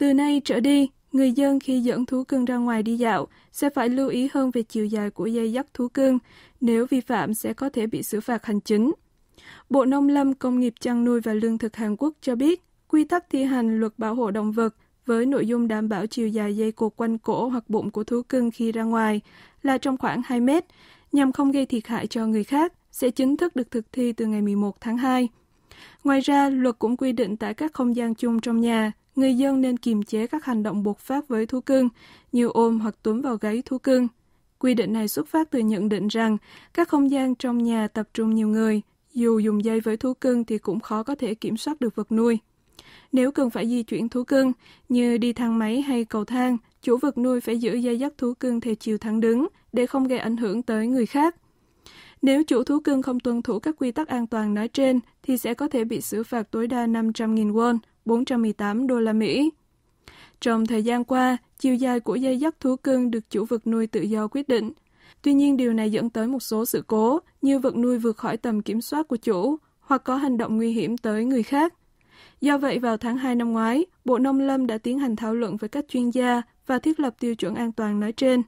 Từ nay trở đi, người dân khi dẫn thú cưng ra ngoài đi dạo sẽ phải lưu ý hơn về chiều dài của dây dắt thú cưng, nếu vi phạm sẽ có thể bị xử phạt hành chính. Bộ Nông lâm Công nghiệp Chăn nuôi và Lương thực Hàn Quốc cho biết, quy tắc thi hành luật bảo hộ động vật với nội dung đảm bảo chiều dài dây cột quanh cổ hoặc bụng của thú cưng khi ra ngoài là trong khoảng 2 mét, nhằm không gây thiệt hại cho người khác, sẽ chính thức được thực thi từ ngày 11 tháng 2. Ngoài ra, luật cũng quy định tại các không gian chung trong nhà, người dân nên kiềm chế các hành động bộc phát với thú cưng, như ôm hoặc túm vào gáy thú cưng. Quy định này xuất phát từ nhận định rằng các không gian trong nhà tập trung nhiều người, dù dùng dây với thú cưng thì cũng khó có thể kiểm soát được vật nuôi. Nếu cần phải di chuyển thú cưng, như đi thang máy hay cầu thang, chủ vật nuôi phải giữ dây dắt thú cưng theo chiều thẳng đứng để không gây ảnh hưởng tới người khác. Nếu chủ thú cưng không tuân thủ các quy tắc an toàn nói trên thì sẽ có thể bị xử phạt tối đa 500.000 won 418 đô la Mỹ. Trong thời gian qua, chiều dài của dây dắt thú cưng được chủ vật nuôi tự do quyết định. Tuy nhiên điều này dẫn tới một số sự cố như vật nuôi vượt khỏi tầm kiểm soát của chủ hoặc có hành động nguy hiểm tới người khác. Do vậy, vào tháng 2 năm ngoái, Bộ Nông Lâm đã tiến hành thảo luận với các chuyên gia và thiết lập tiêu chuẩn an toàn nói trên.